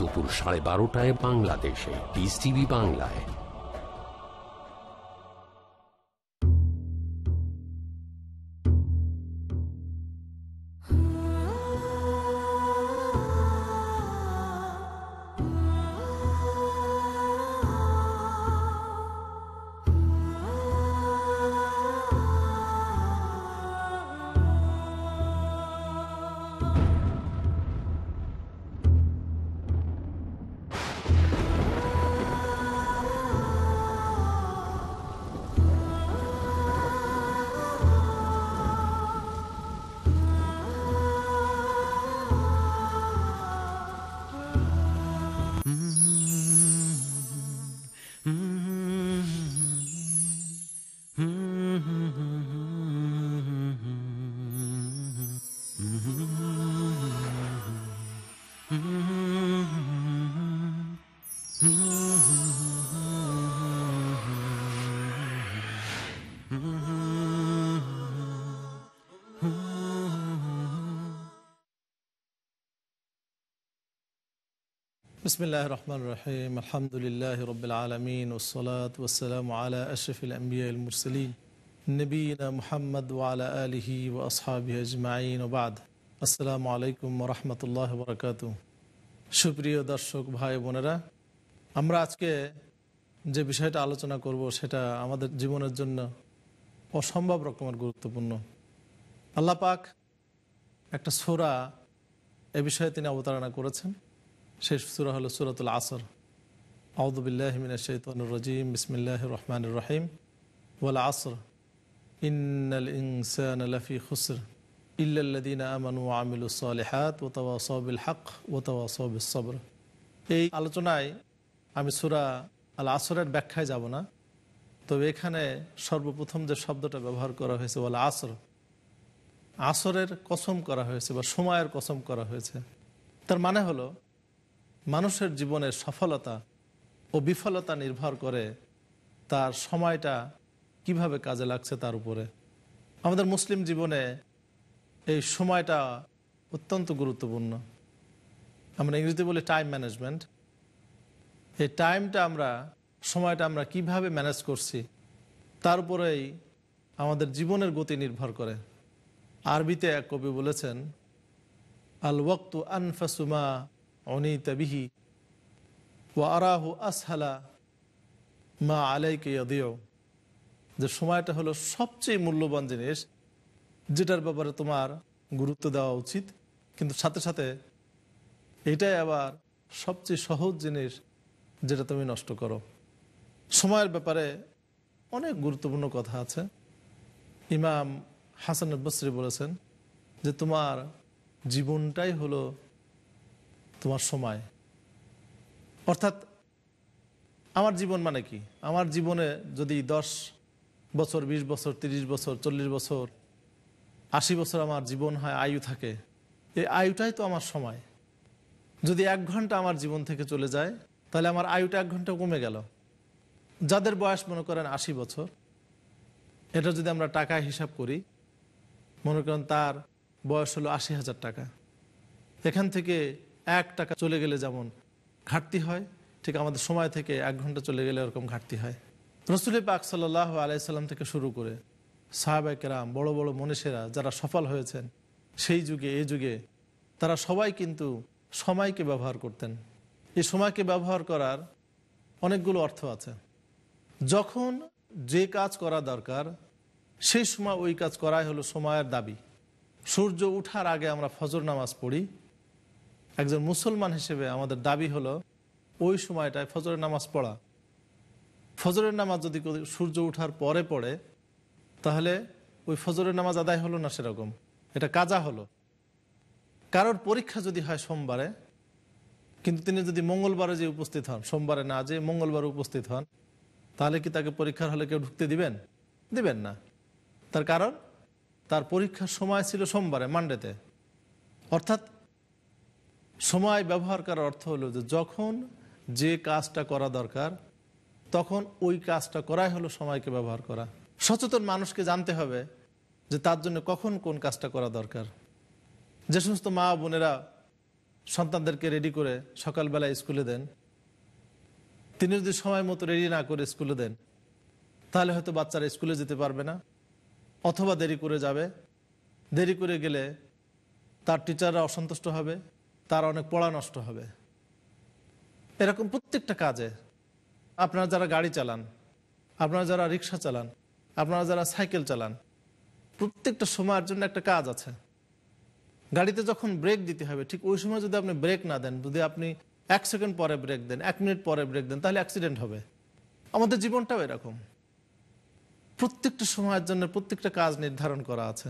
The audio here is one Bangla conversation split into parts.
দুপুর সাড়ে বারোটায় বাংলাদেশে বিস টিভি বাংলায় بسم الله الرحمن الرحيم الحمد لله رب العالمين والصلاة والسلام على أشرف الأنبياء المرسلين نبينا محمد وعلى آله وأصحابه أجمعين وبعد আসসালামু আলাইকুম রহমতুল্লাহ বরকাত সুপ্রিয় দর্শক ভাই বোনেরা আমরা আজকে যে বিষয়টা আলোচনা করব সেটা আমাদের জীবনের জন্য অসম্ভব রকমের গুরুত্বপূর্ণ আল্লাহ পাক একটা সোরা এ বিষয়ে তিনি অবতারণা করেছেন সেই সুরা হলো সুরাতুল আসর আউদুবিল্লাহমিন শৈতানুর রজিম বিসমিল্লাহ রহমান রহিম ওয়াল আসর ইন্নাল লাফি খুসর ইল্লাদিন আমানু আমিল সালেহাত ওতাওয়া সবিল হক ওতাওয়া সবিল সবর এই আলোচনায় আমি সুরা আল আসরের ব্যাখ্যায় যাব না তবে এখানে সর্বপ্রথম যে শব্দটা ব্যবহার করা হয়েছে বলে আসর আসরের কসম করা হয়েছে বা সময়ের কসম করা হয়েছে তার মানে হলো মানুষের জীবনের সফলতা ও বিফলতা নির্ভর করে তার সময়টা কিভাবে কাজে লাগছে তার উপরে আমাদের মুসলিম জীবনে এই সময়টা অত্যন্ত গুরুত্বপূর্ণ আমরা ইংরেজিতে বলি টাইম ম্যানেজমেন্ট এই টাইমটা আমরা সময়টা আমরা কিভাবে ম্যানেজ করছি তার উপরেই আমাদের জীবনের গতি নির্ভর করে আরবিতে এক কবি বলেছেন আল ওয়াক্তু আনফাসুমা অনি তাবিহি ও আরাহু আসহালা মা আলাইকে দিও যে সময়টা হলো সবচেয়ে মূল্যবান জিনিস যেটার ব্যাপারে তোমার গুরুত্ব দেওয়া উচিত কিন্তু সাথে সাথে এটাই আবার সবচেয়ে সহজ জিনিস যেটা তুমি নষ্ট করো সময়ের ব্যাপারে অনেক গুরুত্বপূর্ণ কথা আছে ইমাম হাসান বসরি বলেছেন যে তোমার জীবনটাই হলো তোমার সময় অর্থাৎ আমার জীবন মানে কি আমার জীবনে যদি দশ বছর ২০ বছর ৩০ বছর চল্লিশ বছর আশি বছর আমার জীবন হয় আয়ু থাকে এই আয়ুটাই তো আমার সময় যদি এক ঘন্টা আমার জীবন থেকে চলে যায় তাহলে আমার আয়ুটা এক ঘন্টা কমে গেল যাদের বয়স মনে করেন আশি বছর এটা যদি আমরা টাকা হিসাব করি মনে করেন তার বয়স হলো আশি হাজার টাকা এখান থেকে এক টাকা চলে গেলে যেমন ঘাটতি হয় ঠিক আমাদের সময় থেকে এক ঘন্টা চলে গেলে এরকম ঘাটতি হয় রসুল পাক সাল্লাহ আলাইসাল্লাম থেকে শুরু করে সাহাবাকেরাম বড় বড় মনীষেরা যারা সফল হয়েছেন সেই যুগে এই যুগে তারা সবাই কিন্তু সময়কে ব্যবহার করতেন এই সময়কে ব্যবহার করার অনেকগুলো অর্থ আছে যখন যে কাজ করা দরকার সেই সময় ওই কাজ করাই হলো সময়ের দাবি সূর্য উঠার আগে আমরা ফজর নামাজ পড়ি একজন মুসলমান হিসেবে আমাদের দাবি হলো ওই সময়টায় ফজরের নামাজ পড়া ফজরের নামাজ যদি সূর্য উঠার পরে পড়ে তাহলে ওই ফজরের নামাজ আদায় হলো না সেরকম এটা কাজা হলো কারোর পরীক্ষা যদি হয় সোমবারে কিন্তু তিনি যদি মঙ্গলবারে যে উপস্থিত হন সোমবারে না যে মঙ্গলবারে উপস্থিত হন তাহলে কি তাকে পরীক্ষার হলে কেউ ঢুকতে দিবেন দিবেন না তার কারণ তার পরীক্ষার সময় ছিল সোমবারে মানডেতে অর্থাৎ সময় ব্যবহার করার অর্থ হলো যে যখন যে কাজটা করা দরকার তখন ওই কাজটা করাই হলো সময়কে ব্যবহার করা সচেতন মানুষকে জানতে হবে যে তার জন্য কখন কোন কাজটা করা দরকার যে সমস্ত মা বোনেরা সন্তানদেরকে রেডি করে সকালবেলা স্কুলে দেন তিনি যদি সময় মতো রেডি না করে স্কুলে দেন তাহলে হয়তো বাচ্চারা স্কুলে যেতে পারবে না অথবা দেরি করে যাবে দেরি করে গেলে তার টিচাররা অসন্তুষ্ট হবে তার অনেক পড়া নষ্ট হবে এরকম প্রত্যেকটা কাজে আপনারা যারা গাড়ি চালান আপনারা যারা রিক্সা চালান আপনারা যারা সাইকেল চালান প্রত্যেকটা সময়ের জন্য একটা কাজ আছে গাড়িতে যখন ব্রেক দিতে হবে ঠিক ওই সময় যদি আপনি ব্রেক না দেন যদি আপনি এক সেকেন্ড পরে ব্রেক দেন এক মিনিট পরে ব্রেক দেন তাহলে অ্যাক্সিডেন্ট হবে আমাদের জীবনটাও এরকম প্রত্যেকটা সময়ের জন্য প্রত্যেকটা কাজ নির্ধারণ করা আছে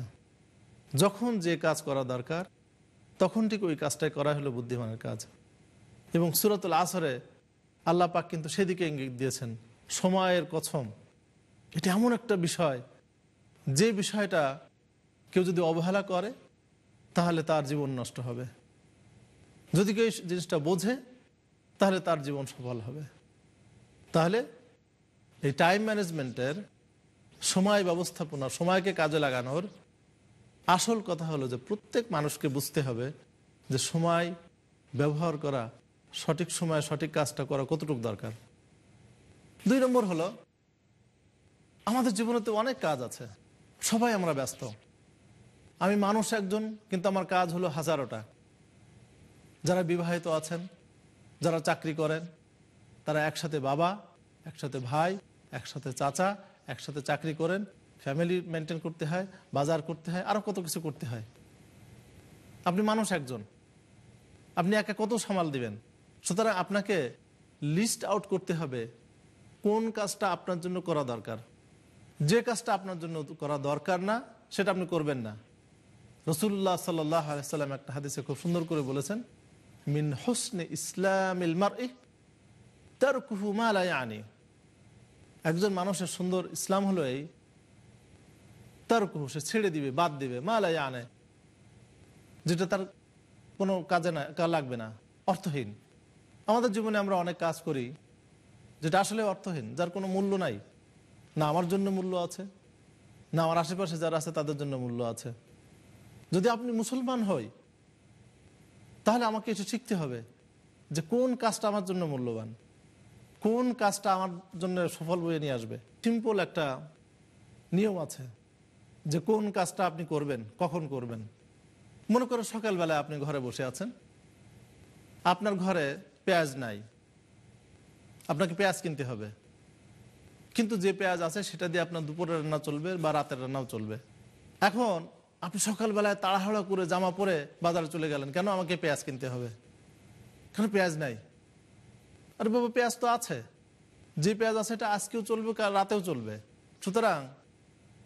যখন যে কাজ করা দরকার তখন ঠিক ওই কাজটাই করা হলো বুদ্ধিমানের কাজ এবং সুরতুল আসরে আল্লাহ পাক কিন্তু সেদিকে ইঙ্গিত দিয়েছেন সময়ের কথম এটা এমন একটা বিষয় যে বিষয়টা কেউ যদি অবহেলা করে তাহলে তার জীবন নষ্ট হবে যদি কেউ জিনিসটা বোঝে তাহলে তার জীবন সফল হবে তাহলে এই টাইম ম্যানেজমেন্টের সময় ব্যবস্থাপনা সময়কে কাজে লাগানোর আসল কথা হলো যে প্রত্যেক মানুষকে বুঝতে হবে যে সময় ব্যবহার করা সঠিক সময় সঠিক কাজটা করা কতটুকু দরকার দুই নম্বর হলো আমাদের জীবনে তো অনেক কাজ আছে সবাই আমরা ব্যস্ত আমি মানুষ একজন কিন্তু আমার কাজ হলো হাজারোটা যারা বিবাহিত আছেন যারা চাকরি করেন তারা একসাথে বাবা একসাথে ভাই একসাথে চাচা একসাথে চাকরি করেন ফ্যামিলি মেনটেন করতে হয় বাজার করতে হয় আরও কত কিছু করতে হয় আপনি মানুষ একজন আপনি একা কত সামাল দিবেন সুতরাং আপনাকে লিস্ট আউট করতে হবে কোন কাজটা আপনার জন্য করা দরকার যে কাজটা আপনার জন্য করা দরকার না সেটা আপনি করবেন না রসুল্লাহ সাল্লাম আলাইসাল্লাম একটা হাদিসে খুব সুন্দর করে বলেছেন মিন হোসনে ইসলাম ইলমার তার কুহুমালায় আনি একজন মানুষের সুন্দর ইসলাম হলো এই তার কুহু সে ছেড়ে দিবে বাদ দিবে মালায় আনে যেটা তার কোনো কাজে না লাগবে না অর্থহীন আমাদের জীবনে আমরা অনেক কাজ করি যেটা আসলে অর্থহীন যার কোনো মূল্য নাই না আমার জন্য মূল্য আছে না আমার আশেপাশে যারা আছে তাদের জন্য মূল্য আছে যদি আপনি মুসলমান হই তাহলে আমাকে এসে শিখতে হবে যে কোন কাজটা আমার জন্য মূল্যবান কোন কাজটা আমার জন্য সফল বয়ে নিয়ে আসবে সিম্পল একটা নিয়ম আছে যে কোন কাজটা আপনি করবেন কখন করবেন মনে করো সকালবেলায় আপনি ঘরে বসে আছেন আপনার ঘরে পেঁয়াজ নাই আপনাকে পেঁয়াজ কিনতে হবে কিন্তু যে পেঁয়াজ আছে সেটা দিয়ে আপনার দুপুরের রান্না চলবে বা রাতের রান্নাও চলবে এখন আপনি সকালবেলায় তাড়াহাড়া করে জামা পরে বাজারে চলে গেলেন কেন আমাকে পেঁয়াজ কিনতে হবে কেন পেঁয়াজ নাই আরে বাবা পেঁয়াজ তো আছে যে পেঁয়াজ আছে এটা আজকেও চলবে রাতেও চলবে সুতরাং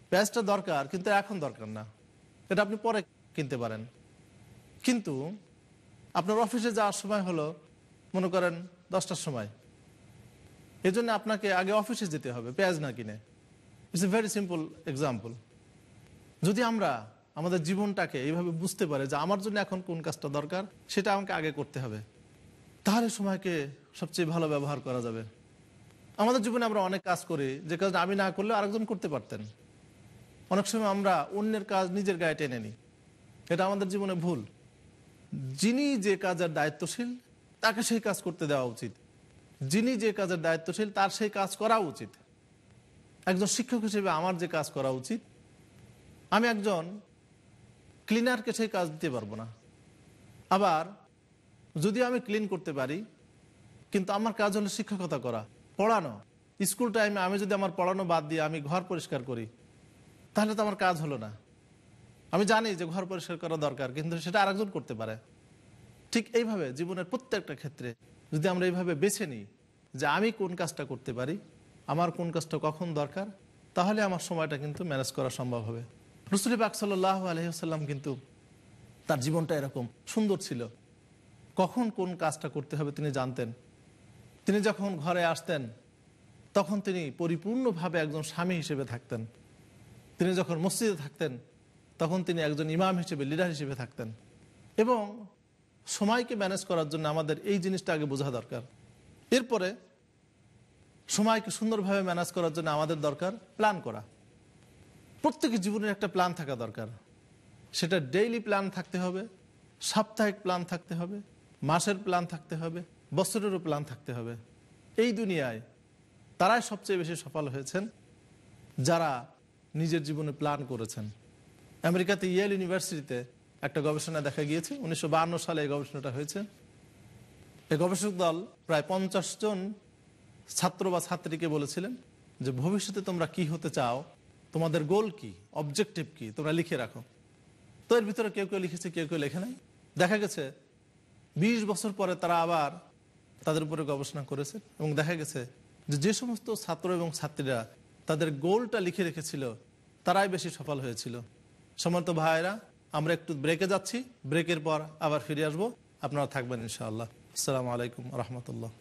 পেঁয়াজটা দরকার কিন্তু এখন দরকার না এটা আপনি পরে কিনতে পারেন কিন্তু আপনার অফিসে যাওয়ার সময় হলো মনে করেন দশটার সময় এজন্য আপনাকে আগে অফিসে যেতে হবে পেঁয়াজ না কিনে it's a very simple example যদি আমরা আমাদের জীবনটাকে এইভাবে বুঝতে পারে যে আমার জন্য এখন কোন কাজটা দরকার সেটা আমাকে আগে করতে হবে তাহলে সময়কে সবচেয়ে ভালো ব্যবহার করা যাবে আমাদের জীবনে আমরা অনেক কাজ করি যে কাজটা আমি না করলে আরেকজন করতে পারতেন অনেক সময় আমরা অন্যের কাজ নিজের গায়ে টেনে নিই এটা আমাদের জীবনে ভুল যিনি যে কাজের দায়িত্বশীল তাকে সেই কাজ করতে দেওয়া উচিত যিনি যে কাজের দায়িত্বশীল তার সেই কাজ করা উচিত একজন শিক্ষক হিসেবে আমার যে কাজ করা উচিত আমি একজন ক্লিনারকে সেই কাজ দিতে পারবো না আবার যদি আমি ক্লিন করতে পারি কিন্তু আমার কাজ হলো শিক্ষকতা করা পড়ানো স্কুল টাইমে আমি যদি আমার পড়ানো বাদ দিয়ে আমি ঘর পরিষ্কার করি তাহলে তো আমার কাজ হলো না আমি জানি যে ঘর পরিষ্কার করা দরকার কিন্তু সেটা আরেকজন করতে পারে ঠিক এইভাবে জীবনের প্রত্যেকটা ক্ষেত্রে যদি আমরা এইভাবে বেছে নিই যে আমি কোন কাজটা করতে পারি আমার কোন কাজটা কখন দরকার তাহলে আমার সময়টা কিন্তু ম্যানেজ করা সম্ভব হবে রসুলি পাক সাল্লাহ কিন্তু তার জীবনটা এরকম সুন্দর ছিল কখন কোন কাজটা করতে হবে তিনি জানতেন তিনি যখন ঘরে আসতেন তখন তিনি পরিপূর্ণভাবে একজন স্বামী হিসেবে থাকতেন তিনি যখন মসজিদে থাকতেন তখন তিনি একজন ইমাম হিসেবে লিডার হিসেবে থাকতেন এবং সময়কে ম্যানেজ করার জন্য আমাদের এই জিনিসটা আগে বোঝা দরকার এরপরে সময়কে সুন্দরভাবে ম্যানেজ করার জন্য আমাদের দরকার প্ল্যান করা প্রত্যেক জীবনের একটা প্ল্যান থাকা দরকার সেটা ডেইলি প্ল্যান থাকতে হবে সাপ্তাহিক প্ল্যান থাকতে হবে মাসের প্ল্যান থাকতে হবে বছরেরও প্ল্যান থাকতে হবে এই দুনিয়ায় তারাই সবচেয়ে বেশি সফল হয়েছেন যারা নিজের জীবনে প্ল্যান করেছেন আমেরিকাতে ইয়েল ইউনিভার্সিটিতে একটা গবেষণা দেখা গিয়েছে উনিশশো সালে এই গবেষণাটা হয়েছে এই গবেষক দল প্রায় পঞ্চাশ জন ছাত্র বা ছাত্রীকে বলেছিলেন যে ভবিষ্যতে তোমরা কি হতে চাও তোমাদের গোল কি অবজেক্টিভ কি তোমরা লিখে রাখো তো এর ভিতরে কেউ কেউ লিখেছে কেউ কেউ লেখে নাই দেখা গেছে ২০ বছর পরে তারা আবার তাদের উপরে গবেষণা করেছে এবং দেখা গেছে যে যে সমস্ত ছাত্র এবং ছাত্রীরা তাদের গোলটা লিখে রেখেছিল তারাই বেশি সফল হয়েছিল সমর্থ ভাইরা আমরা একটু ব্রেকে যাচ্ছি ব্রেকের পর আবার ফিরে আসব আপনারা থাকবেন ইনশাআল্লাহ আসসালামু আলাইকুম রহমতুল্লাহ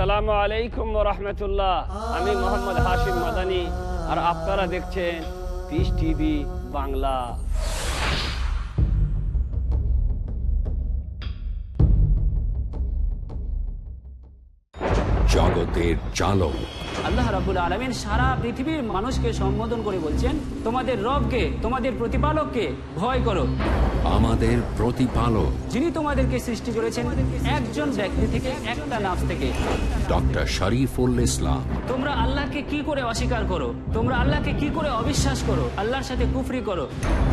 সালামু আলাইকুম রহমতুল্লাহ আমি মোহাম্মদ হাশিম মাদানি আর আপনারা দেখছেন পিস টিভি বাংলা পথের চালক আল্লাহ রাবুল আলমিন সারা পৃথিবীর মানুষকে সম্বোধন করে বলছেন তোমাদের রবকে তোমাদের প্রতিপালককে ভয় করো আমাদের প্রতিপালক যিনি তোমাদেরকে সৃষ্টি করেছেন একজন ব্যক্তি থেকে একটা নাফ থেকে ডক্টর শরীফুল ইসলাম তোমরা আল্লাহকে কি করে অস্বীকার করো তোমরা আল্লাহকে কি করে অবিশ্বাস করো আল্লাহর সাথে কুফরি করো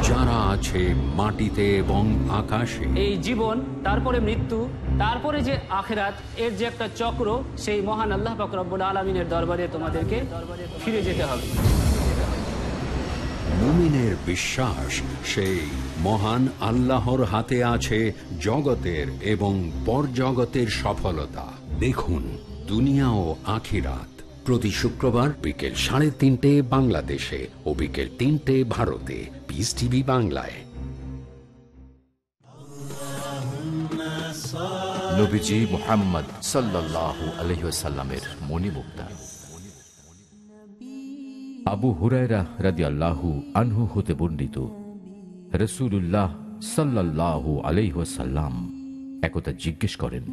যারা আছে মাটিতে এবং আকাশে এই জীবন তারপরে মৃত্যু তারপরে যে আখেরাত এর যে একটা চক্র সেই মহান আল্লাহ পাক রব্বুল আলমিনের দরবারে তোমাদেরকে ফিরে যেতে হবে মুমিনের বিশ্বাস সেই মহান আল্লাহর হাতে আছে জগতের এবং পরজগতের সফলতা দেখুন দুনিয়া ও আখিরাত প্রতি শুক্রবার বিকেল সাড়ে তিনটে বাংলাদেশে ও বিকেল তিনটে ভারতে পিস টিভি বাংলায় নবীজি মোহাম্মদ সাল্লাহ আলহিসাল্লামের মণিমুক্তা আবু হুরায়রা রাজি আল্লাহ আনহু হতে বর্ণিত রসুল্লাহ সাল্লাহ আলাইহাল্লাম একতা জিজ্ঞেস করেন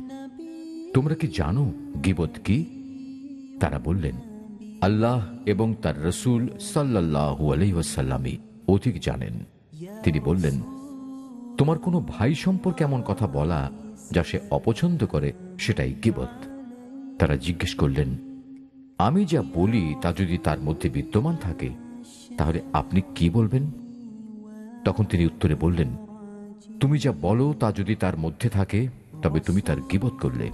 তোমরা কি জানো গিবত কি তারা বললেন আল্লাহ এবং তার রসুল সাল্লাহ আলাইহাল্লামই অধিক জানেন তিনি বললেন তোমার কোনো ভাই সম্পর্কে এমন কথা বলা যা সে অপছন্দ করে সেটাই গিবত তারা জিজ্ঞেস করলেন আমি যা বলি তা যদি তার মধ্যে বিদ্যমান থাকে তাহলে আপনি কি বলবেন তখন তিনি উত্তরে বললেন তুমি যা বলো তা যদি তার মধ্যে থাকে তবে তুমি তার গিবত করলে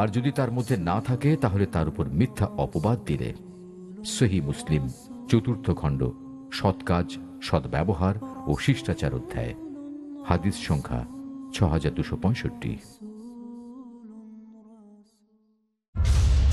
আর যদি তার মধ্যে না থাকে তাহলে তার উপর মিথ্যা অপবাদ দিলে সহি মুসলিম চতুর্থ খণ্ড সৎ কাজ সদ্ব্যবহার ও শিষ্টাচার অধ্যায় হাদিস সংখ্যা ছ হাজার দুশো পঁয়ষট্টি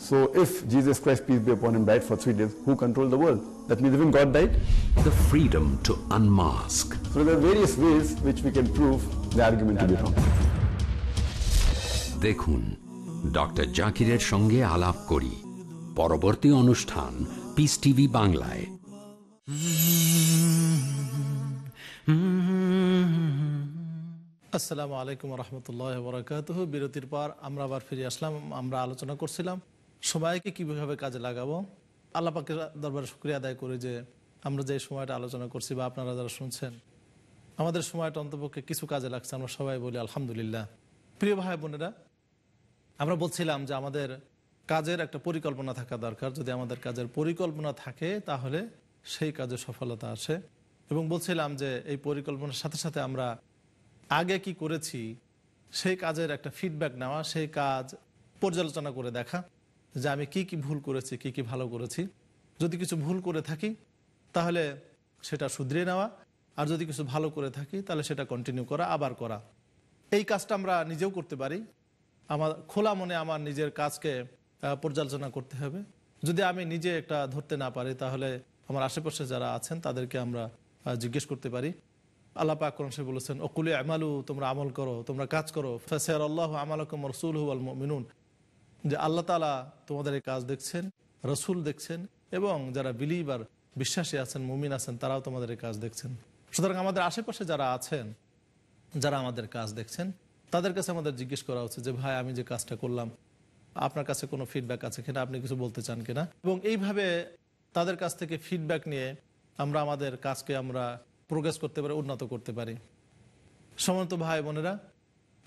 So if Jesus Christ, peace be upon him, died for three days, who controlled the world? That means even God died. The freedom to unmask. So there are various ways which we can prove the argument to be wrong. দেখুন ডক্টর জাকিরের সঙ্গে আলাপ করি পরবর্তী অনুষ্ঠান পিস টিভি বাংলায় আসসালামু আলাইকুম রহমতুল্লাহ বরকাত বিরতির পর আমরা আবার ফিরে আসলাম আমরা আলোচনা করছিলাম সবাইকে কিভাবে কাজে লাগাবো আল্লাপাকে দরবারে শুক্রিয়া আদায় করি যে আমরা যে সময়টা আলোচনা করছি বা আপনারা যারা শুনছেন আমাদের সময়টা অন্তপক্ষে কিছু কাজে লাগছে আমরা সবাই বলি আলহামদুলিল্লাহ প্রিয় ভাই বোনেরা আমরা বলছিলাম যে আমাদের কাজের একটা পরিকল্পনা থাকা দরকার যদি আমাদের কাজের পরিকল্পনা থাকে তাহলে সেই কাজে সফলতা আসে এবং বলছিলাম যে এই পরিকল্পনার সাথে সাথে আমরা আগে কি করেছি সেই কাজের একটা ফিডব্যাক নেওয়া সেই কাজ পর্যালোচনা করে দেখা যে আমি কি কি ভুল করেছি কি কি ভালো করেছি যদি কিছু ভুল করে থাকি তাহলে সেটা শুধরে নেওয়া আর যদি কিছু ভালো করে থাকি তাহলে সেটা কন্টিনিউ করা আবার করা এই কাজটা আমরা নিজেও করতে পারি আমার খোলা মনে আমার নিজের কাজকে পর্যালোচনা করতে হবে যদি আমি নিজে একটা ধরতে না পারি তাহলে আমার আশেপাশে যারা আছেন তাদেরকে আমরা জিজ্ঞেস করতে পারি আল্লাহ পাক সে বলেছেন অকুলে আমালু তোমরা আমল করো তোমরা কাজ করো ফেসের আল্লাহ আমালকম রসুল হুয়াল মিনুন যে আল্লাহ তালা তোমাদের এই কাজ দেখছেন রসুল দেখছেন এবং যারা বিলিভার বিশ্বাসী আছেন মুমিন আছেন তারাও তোমাদের এই কাজ দেখছেন সুতরাং আমাদের আশেপাশে যারা আছেন যারা আমাদের কাজ দেখছেন তাদের কাছে আমাদের জিজ্ঞেস করা উচিত যে ভাই আমি যে কাজটা করলাম আপনার কাছে কোনো ফিডব্যাক আছে কিনা আপনি কিছু বলতে চান কিনা এবং এইভাবে তাদের কাছ থেকে ফিডব্যাক নিয়ে আমরা আমাদের কাজকে আমরা প্রোগ্রেস করতে পারি উন্নত করতে পারি সমন্ত ভাই বোনেরা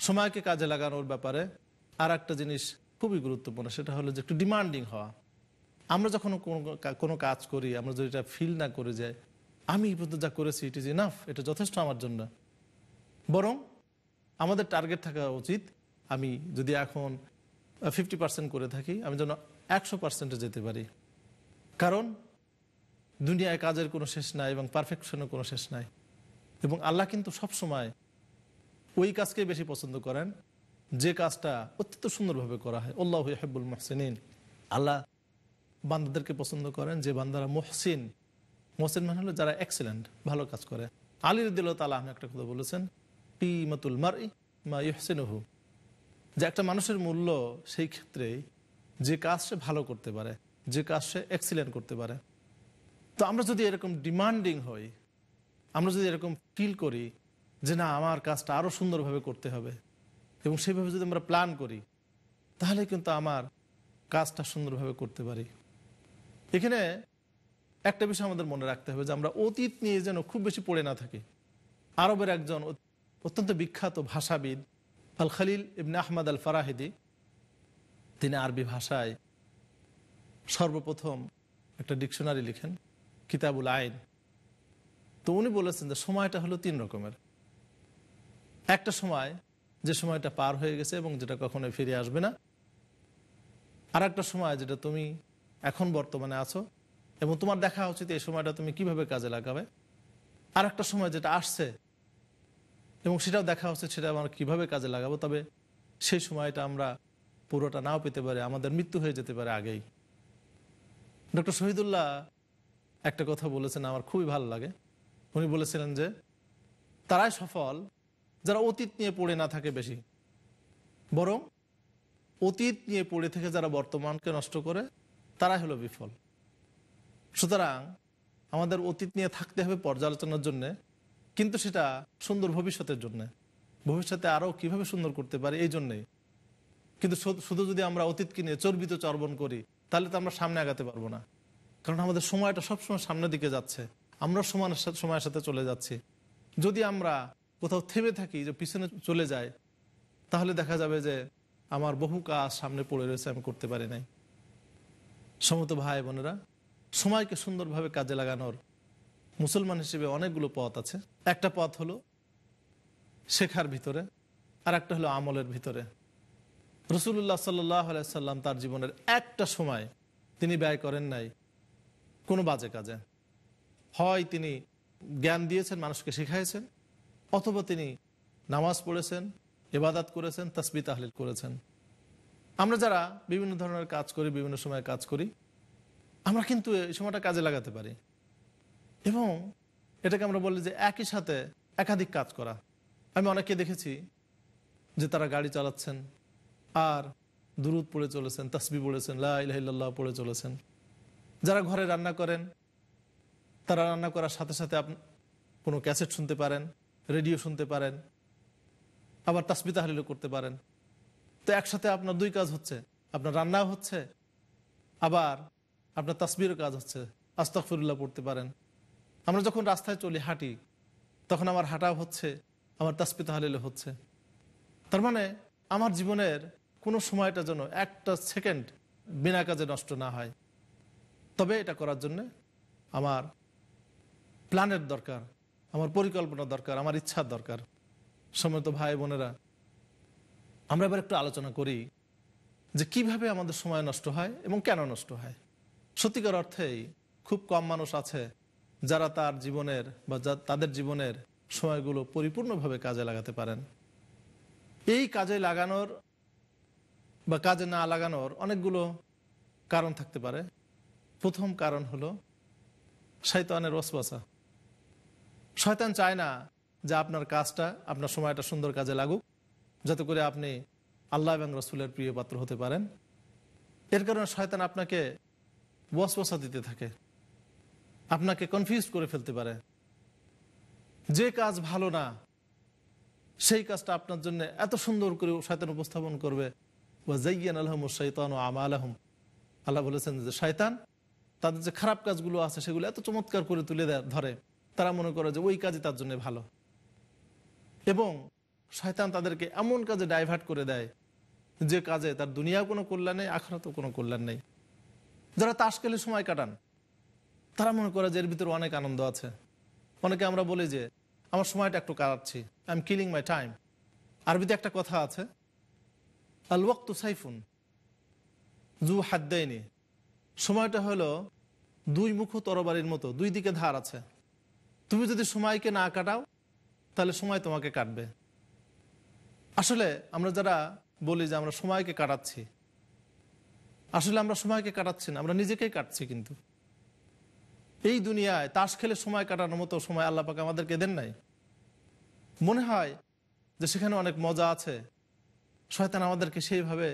সময়কে কাজে লাগানোর ব্যাপারে আর একটা জিনিস খুবই গুরুত্বপূর্ণ সেটা হলো যে একটু ডিমান্ডিং হওয়া আমরা যখন কোনো কাজ করি আমরা যদি এটা ফিল না করে যাই আমি এই পর্যন্ত যা করেছি ইট ইজ ইনাফ এটা যথেষ্ট আমার জন্য বরং আমাদের টার্গেট থাকা উচিত আমি যদি এখন ফিফটি পার্সেন্ট করে থাকি আমি যেন একশো পার্সেন্টে যেতে পারি কারণ দুনিয়ায় কাজের কোনো শেষ নাই এবং পারফেকশনের কোনো শেষ নাই এবং আল্লাহ কিন্তু সবসময় ওই কাজকে বেশি পছন্দ করেন যে কাজটা অত্যন্ত সুন্দরভাবে করা হয় আল্লাহ হেবুল মহসিন আল্লাহ বান্দাদেরকে পছন্দ করেন যে বান্দারা মহসিন মহসিন মানে হলো যারা এক্সিলেন্ট ভালো কাজ করে আলী রদুল্লাহ তালা আহম একটা কথা বলেছেন পি মতুল মার মা হু যে একটা মানুষের মূল্য সেই ক্ষেত্রেই যে কাজ সে ভালো করতে পারে যে কাজ সে এক্সিলেন্ট করতে পারে তো আমরা যদি এরকম ডিমান্ডিং হই আমরা যদি এরকম ফিল করি যে না আমার কাজটা আরও সুন্দরভাবে করতে হবে এবং সেভাবে যদি আমরা প্ল্যান করি তাহলে কিন্তু আমার কাজটা সুন্দরভাবে করতে পারি এখানে একটা বিষয় আমাদের মনে রাখতে হবে যে আমরা অতীত নিয়ে যেন খুব বেশি পড়ে না থাকি আরবের একজন অত্যন্ত বিখ্যাত ভাষাবিদ আল খালিল ইবনে আহমদ আল ফারাহিদি তিনি আরবি ভাষায় সর্বপ্রথম একটা ডিকশনারি লিখেন কিতাবুল আইন তো উনি বলেছেন যে সময়টা হলো তিন রকমের একটা সময় যে সময়টা পার হয়ে গেছে এবং যেটা কখনো ফিরে আসবে না আর একটা সময় যেটা তুমি এখন বর্তমানে আছো এবং তোমার দেখা উচিত এই সময়টা তুমি কিভাবে কাজে লাগাবে আর একটা সময় যেটা আসছে এবং সেটাও দেখা উচিত সেটা আমরা কিভাবে কাজে লাগাবো তবে সেই সময়টা আমরা পুরোটা নাও পেতে পারে আমাদের মৃত্যু হয়ে যেতে পারে আগেই ডক্টর শহীদুল্লাহ একটা কথা বলেছেন আমার খুবই ভালো লাগে উনি বলেছিলেন যে তারাই সফল যারা অতীত নিয়ে পড়ে না থাকে বেশি বরং অতীত নিয়ে পড়ে থেকে যারা বর্তমানকে নষ্ট করে তারাই হলো বিফল সুতরাং আমাদের অতীত নিয়ে থাকতে হবে পর্যালোচনার জন্যে কিন্তু সেটা সুন্দর ভবিষ্যতের জন্যে ভবিষ্যতে আরও কিভাবে সুন্দর করতে পারি এই জন্যেই কিন্তু শুধু যদি আমরা অতীতকে নিয়ে চর্বিত চর্বণ করি তাহলে তো আমরা সামনে আগাতে পারবো না কারণ আমাদের সময়টা সবসময় সামনের দিকে যাচ্ছে আমরা সময়ের সাথে সময়ের সাথে চলে যাচ্ছি যদি আমরা কোথাও থেমে থাকি যে পিছনে চলে যায় তাহলে দেখা যাবে যে আমার বহু কাজ সামনে পড়ে রয়েছে আমি করতে পারি নাই সমত ভাই বোনেরা সময়কে সুন্দরভাবে কাজে লাগানোর মুসলমান হিসেবে অনেকগুলো পথ আছে একটা পথ হলো শেখার ভিতরে আর একটা হলো আমলের ভিতরে রসুল্লাহ সাল্লাহ সাল্লাম তার জীবনের একটা সময় তিনি ব্যয় করেন নাই কোনো বাজে কাজে হয় তিনি জ্ঞান দিয়েছেন মানুষকে শিখাইছেন অথবা তিনি নামাজ পড়েছেন এবাদাত করেছেন তসবি তাহলিল করেছেন আমরা যারা বিভিন্ন ধরনের কাজ করি বিভিন্ন সময়ে কাজ করি আমরা কিন্তু এই সময়টা কাজে লাগাতে পারি এবং এটাকে আমরা বলি যে একই সাথে একাধিক কাজ করা আমি অনেককে দেখেছি যে তারা গাড়ি চালাচ্ছেন আর দুরুদ পড়ে চলেছেন তসবি পড়েছেন লাহ পড়ে চলেছেন যারা ঘরে রান্না করেন তারা রান্না করার সাথে সাথে কোনো ক্যাসেট শুনতে পারেন রেডিও শুনতে পারেন আবার তাসবি তাহলিলও করতে পারেন তো একসাথে আপনার দুই কাজ হচ্ছে আপনার রান্নাও হচ্ছে আবার আপনার তাসমিরও কাজ হচ্ছে আস্তাকফিরুল্লাহ পড়তে পারেন আমরা যখন রাস্তায় চলি হাঁটি তখন আমার হাঁটাও হচ্ছে আমার তাসপি তাহলিলও হচ্ছে তার মানে আমার জীবনের কোনো সময়টা যেন একটা সেকেন্ড বিনা কাজে নষ্ট না হয় তবে এটা করার জন্যে আমার প্ল্যানের দরকার আমার পরিকল্পনা দরকার আমার ইচ্ছা দরকার সময় তো ভাই বোনেরা আমরা এবার একটু আলোচনা করি যে কিভাবে আমাদের সময় নষ্ট হয় এবং কেন নষ্ট হয় সত্যিকার অর্থেই খুব কম মানুষ আছে যারা তার জীবনের বা তাদের জীবনের সময়গুলো পরিপূর্ণভাবে কাজে লাগাতে পারেন এই কাজে লাগানোর বা কাজে না লাগানোর অনেকগুলো কারণ থাকতে পারে প্রথম কারণ হলো শৈতানের ওসবাসা শয়তান চায় না যে আপনার কাজটা আপনার সময়টা সুন্দর কাজে লাগুক যাতে করে আপনি আল্লাহ এবং রসুলের প্রিয় পাত্র হতে পারেন এর কারণে শয়তান আপনাকে বসা দিতে থাকে আপনাকে কনফিউজ করে ফেলতে পারে যে কাজ ভালো না সেই কাজটা আপনার জন্য এত সুন্দর করে শয়তান উপস্থাপন করবে ও জাইয়ান আলহম শৈতান ও আমা আলহম আল্লাহ বলেছেন যে শয়তান তাদের যে খারাপ কাজগুলো আছে সেগুলো এত চমৎকার করে তুলে ধরে তারা মনে করে যে ওই কাজে তার জন্য ভালো এবং শয়তান তাদেরকে এমন কাজে ডাইভার্ট করে দেয় যে কাজে তার দুনিয়া কোনো কল্যাণ নেই তো কোনো কল্যাণ নেই যারা তাস খেলে সময় কাটান তারা মনে করে যে এর ভিতরে অনেক আনন্দ আছে অনেকে আমরা বলি যে আমার সময়টা একটু কাটাচ্ছি I am killing my time আরবিতে একটা কথা আছে আল ওয়াক্তু সাইফুন জু হাত দেয়নি সময়টা হলো দুই মুখ তরবারির মতো দুই দিকে ধার আছে তুমি যদি সময়কে না কাটাও তাহলে সময় তোমাকে কাটবে আসলে আমরা যারা বলি যে আমরা সময়কে কাটাচ্ছি আসলে আমরা সময়কে কাটাচ্ছি না আমরা নিজেকেই কাটছি কিন্তু এই দুনিয়ায় তাস খেলে সময় কাটানোর মতো সময় আল্লাপাকে আমাদেরকে দেন নাই মনে হয় যে সেখানে অনেক মজা আছে শয়তান আমাদেরকে সেইভাবে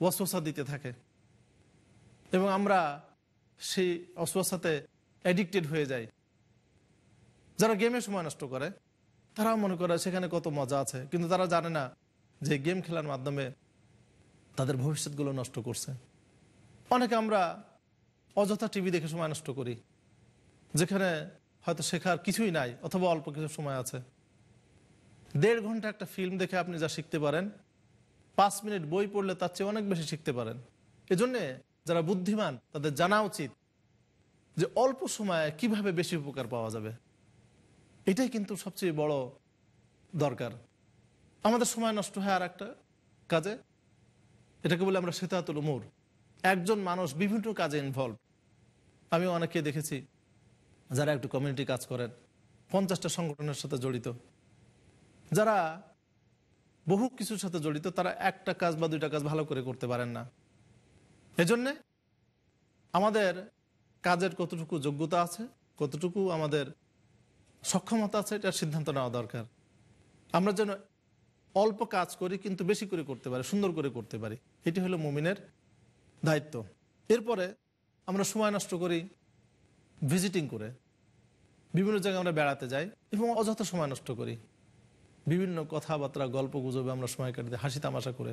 ওয়াসওয়াসা দিতে থাকে এবং আমরা সেই অসুয়াসাতে অ্যাডিক্টেড হয়ে যাই যারা গেমে সময় নষ্ট করে তারাও মনে করে সেখানে কত মজা আছে কিন্তু তারা জানে না যে গেম খেলার মাধ্যমে তাদের ভবিষ্যৎগুলো নষ্ট করছে অনেকে আমরা অযথা টিভি দেখে সময় নষ্ট করি যেখানে হয়তো শেখার কিছুই নাই অথবা অল্প কিছু সময় আছে দেড় ঘন্টা একটা ফিল্ম দেখে আপনি যা শিখতে পারেন পাঁচ মিনিট বই পড়লে তার চেয়ে অনেক বেশি শিখতে পারেন এজন্যে যারা বুদ্ধিমান তাদের জানা উচিত যে অল্প সময়ে কিভাবে বেশি উপকার পাওয়া যাবে এটাই কিন্তু সবচেয়ে বড় দরকার আমাদের সময় নষ্ট হয় আর একটা কাজে এটাকে বলে আমরা সেতাতুল উমুর একজন মানুষ বিভিন্ন কাজে ইনভলভ আমি অনেকে দেখেছি যারা একটু কমিউনিটি কাজ করেন পঞ্চাশটা সংগঠনের সাথে জড়িত যারা বহু কিছুর সাথে জড়িত তারা একটা কাজ বা দুইটা কাজ ভালো করে করতে পারেন না এজন্যে আমাদের কাজের কতটুকু যোগ্যতা আছে কতটুকু আমাদের সক্ষমতা আছে এটার সিদ্ধান্ত নেওয়া দরকার আমরা যেন অল্প কাজ করি কিন্তু বেশি করে করতে পারি সুন্দর করে করতে পারি এটি হলো মুমিনের দায়িত্ব এরপরে আমরা সময় নষ্ট করি ভিজিটিং করে বিভিন্ন জায়গায় আমরা বেড়াতে যাই এবং অযথা সময় নষ্ট করি বিভিন্ন কথাবার্তা গল্প গুজবে আমরা সময় কাটিতে হাসি তামাশা করে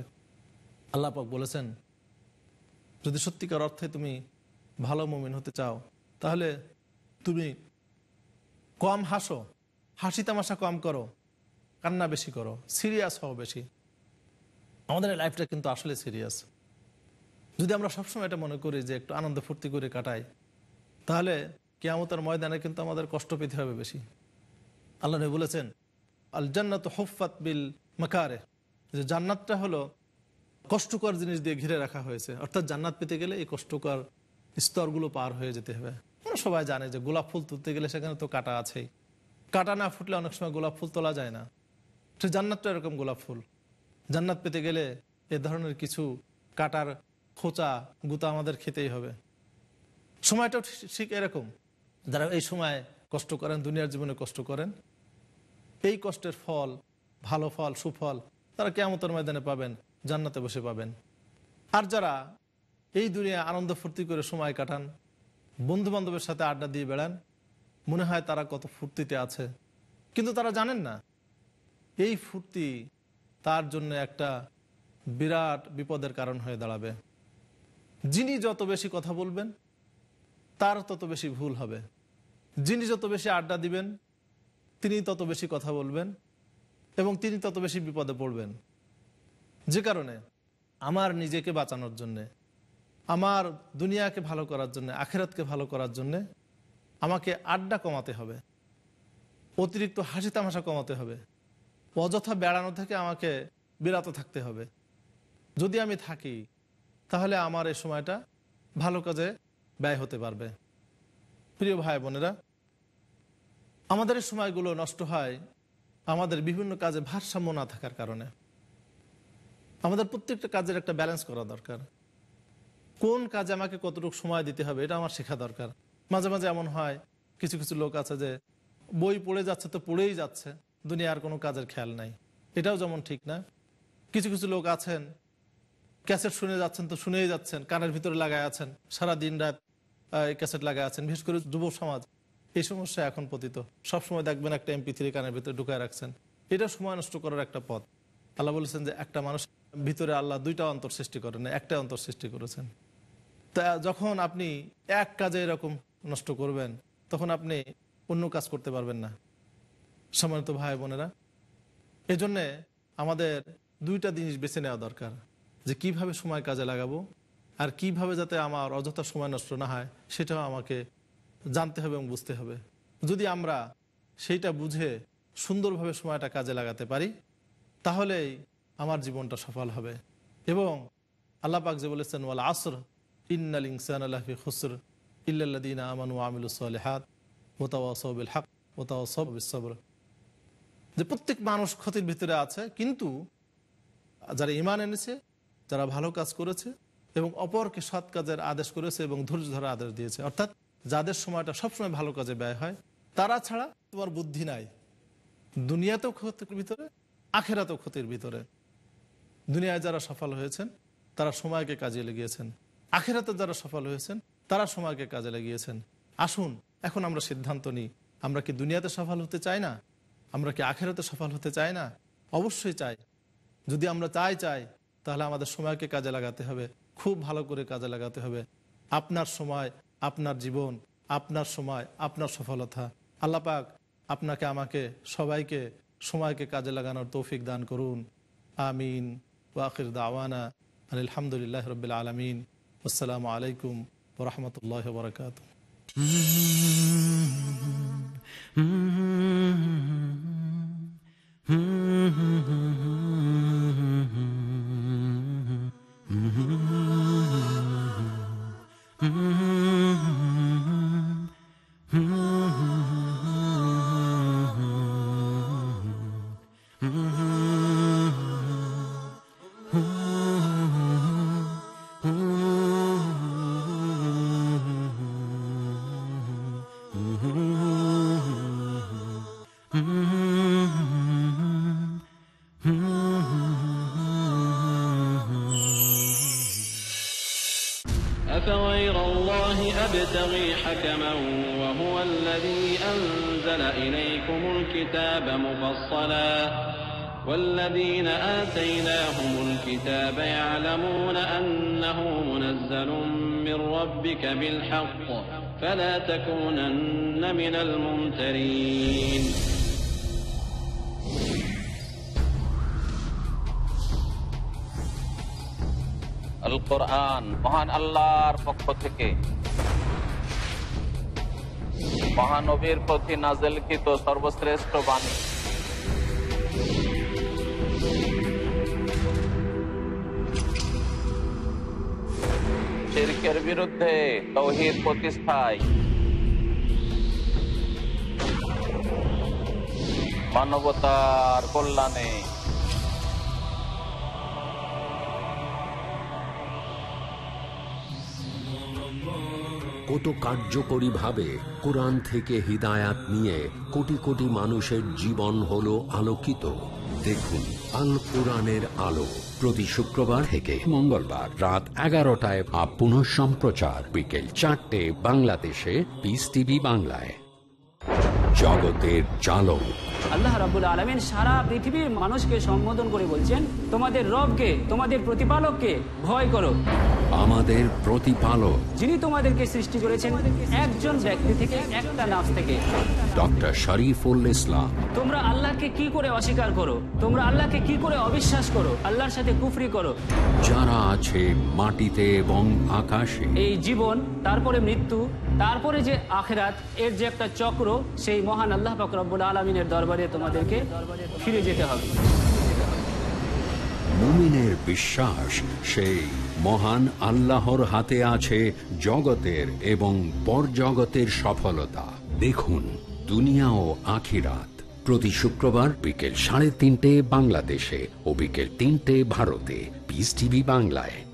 আল্লাপাক বলেছেন যদি সত্যিকার অর্থে তুমি ভালো মমিন হতে চাও তাহলে তুমি কম হাসো হাসি তামাশা কম করো কান্না বেশি করো সিরিয়াস হও বেশি আমাদের লাইফটা কিন্তু আসলে সিরিয়াস যদি আমরা সবসময় এটা মনে করি যে একটু আনন্দ ফুর্তি করে কাটাই তাহলে কেয়ামতার ময়দানে কিন্তু আমাদের কষ্ট পেতে হবে বেশি আল্লাহ নবী বলেছেন আল জান্নাত হফাত বিল মাকারে যে জান্নাতটা হলো কষ্টকর জিনিস দিয়ে ঘিরে রাখা হয়েছে অর্থাৎ জান্নাত পেতে গেলে এই কষ্টকর স্তরগুলো পার হয়ে যেতে হবে সবাই জানে যে গোলাপ ফুল তুলতে গেলে সেখানে তো কাটা আছে কাটা না ফুটলে অনেক সময় গোলাপ ফুল তোলা যায় না সে জান্নাতটা এরকম গোলাপ ফুল জান্নাত পেতে গেলে এ ধরনের কিছু কাটার খোঁচা গুতা আমাদের খেতেই হবে সময়টাও ঠিক এরকম যারা এই সময় কষ্ট করেন দুনিয়ার জীবনে কষ্ট করেন এই কষ্টের ফল ভালো ফল সুফল তারা কেমতর ময়দানে পাবেন জান্নাতে বসে পাবেন আর যারা এই দুনিয়া আনন্দ ফুর্তি করে সময় কাটান বন্ধু বান্ধবের সাথে আড্ডা দিয়ে বেড়ান মনে হয় তারা কত ফুর্তিতে আছে কিন্তু তারা জানেন না এই ফুর্তি তার জন্য একটা বিরাট বিপদের কারণ হয়ে দাঁড়াবে যিনি যত বেশি কথা বলবেন তার তত বেশি ভুল হবে যিনি যত বেশি আড্ডা দিবেন তিনি তত বেশি কথা বলবেন এবং তিনি তত বেশি বিপদে পড়বেন যে কারণে আমার নিজেকে বাঁচানোর জন্যে আমার দুনিয়াকে ভালো করার জন্য আখেরাতকে ভালো করার জন্যে আমাকে আড্ডা কমাতে হবে অতিরিক্ত হাসি তামাশা কমাতে হবে অযথা বেড়ানো থেকে আমাকে বিরত থাকতে হবে যদি আমি থাকি তাহলে আমার এই সময়টা ভালো কাজে ব্যয় হতে পারবে প্রিয় ভাই বোনেরা আমাদের সময়গুলো নষ্ট হয় আমাদের বিভিন্ন কাজে ভারসাম্য না থাকার কারণে আমাদের প্রত্যেকটা কাজের একটা ব্যালেন্স করা দরকার কোন কাজে আমাকে কতটুকু সময় দিতে হবে এটা আমার শেখা দরকার মাঝে মাঝে এমন হয় কিছু কিছু লোক আছে যে বই পড়ে যাচ্ছে তো পড়েই যাচ্ছে দুনিয়ার কোনো কাজের খেয়াল নাই এটাও যেমন ঠিক না কিছু কিছু লোক আছেন ক্যাসেট শুনে যাচ্ছেন তো শুনেই যাচ্ছেন কানের ভিতরে লাগায় আছেন সারা দিন রাত ক্যাসেট লাগায় আছেন বিশেষ করে যুব সমাজ এই সমস্যা এখন পতিত সবসময় দেখবেন একটা এমপি থ্রি কানের ভিতরে ঢুকায় রাখছেন এটা সময় নষ্ট করার একটা পথ আল্লাহ বলেছেন যে একটা মানুষ ভিতরে আল্লাহ দুইটা অন্তর সৃষ্টি করেন একটা অন্তর সৃষ্টি করেছেন তা যখন আপনি এক কাজে এরকম নষ্ট করবেন তখন আপনি অন্য কাজ করতে পারবেন না সম্মানিত ভাই বোনেরা এই জন্যে আমাদের দুইটা জিনিস বেছে নেওয়া দরকার যে কিভাবে সময় কাজে লাগাবো আর কিভাবে যাতে আমার অযথা সময় নষ্ট না হয় সেটাও আমাকে জানতে হবে এবং বুঝতে হবে যদি আমরা সেইটা বুঝে সুন্দরভাবে সময়টা কাজে লাগাতে পারি তাহলেই আমার জীবনটা সফল হবে এবং আল্লাপাক যে বলেছেন ওয়াল আসর যে প্রত্যেক মানুষ ক্ষতির ভিতরে আছে কিন্তু যারা ইমান এনেছে যারা ভালো কাজ করেছে এবং অপরকে সৎ কাজের আদেশ করেছে এবং ধৈর্য ধরার আদেশ দিয়েছে অর্থাৎ যাদের সময়টা সবসময় ভালো কাজে ব্যয় হয় তারা ছাড়া তোমার বুদ্ধি নাই দুনিয়াতেও ক্ষতির ভিতরে আখেরাতেও ক্ষতির ভিতরে দুনিয়ায় যারা সফল হয়েছেন তারা সময়কে কাজে লেগিয়েছেন আখেরাতে যারা সফল হয়েছেন তারা সময়কে কাজে লাগিয়েছেন আসুন এখন আমরা সিদ্ধান্ত নিই আমরা কি দুনিয়াতে সফল হতে চাই না আমরা কি আখেরাতে সফল হতে চাই না অবশ্যই চাই যদি আমরা চাই চাই তাহলে আমাদের সময়কে কাজে লাগাতে হবে খুব ভালো করে কাজে লাগাতে হবে আপনার সময় আপনার জীবন আপনার সময় আপনার সফলতা আল্লাপাক আপনাকে আমাকে সবাইকে সময়কে কাজে লাগানোর তৌফিক দান করুন আমিন ওয়াকির দাওয়ানা আলহামদুলিল্লাহ রবিল আলমিন والسلام عليكم ورحمة الله وبركاته Mm-hmm. আল কোরআন মহান আল্লাহর পক্ষ থেকে মহানবীর প্রতি নাজেলকৃত সর্বশ্রেষ্ঠ বাণী শিরকের বিরুদ্ধে তৌহিদ প্রতিষ্ঠায় মানবতার কল্যাণে কত কার্যকরী ভাবে কোরআন থেকে হৃদায়াত নিয়ে কোটি কোটি মানুষের জীবন হল আলোকিত দেখুন আল কোরআনের আলো প্রতি শুক্রবার থেকে মঙ্গলবার রাত এগারোটায় বা পুনঃ সম্প্রচার বিকেল চারটে বাংলাদেশে পিস টিভি বাংলায় জগতের চালক আল্লাহ রাবুল আলমিন সারা পৃথিবীর মানুষকে সম্বোধন করে বলছেন তোমাদের রবকে তোমাদের প্রতিপালককে ভয় করো আমাদের প্রতিপালক যিনি তোমাদেরকে সৃষ্টি করেছেন একজন ব্যক্তি থেকে একটা নাচ থেকে ডক্টর শরীফুল ইসলাম তোমরা আল্লাহকে কি করে অস্বীকার করো তোমরা আল্লাহকে কি করে অবিশ্বাস করো আল্লাহর সাথে কুফরি করো যারা আছে মাটিতে এবং আকাশে এই জীবন তারপরে মৃত্যু তারপরে যে আখেরাত এর যে একটা চক্র সেই মহান আল্লাহ রব্বুল আলমিনের দরবারে তোমাদেরকে ফিরে যেতে হবে মুমিনের বিশ্বাস সেই মহান আল্লাহর হাতে আছে জগতের এবং পরজগতের সফলতা দেখুন দুনিয়া ও আখিরাত প্রতি শুক্রবার বিকেল সাড়ে তিনটে বাংলাদেশে ও বিকেল তিনটে ভারতে পিস টিভি বাংলায়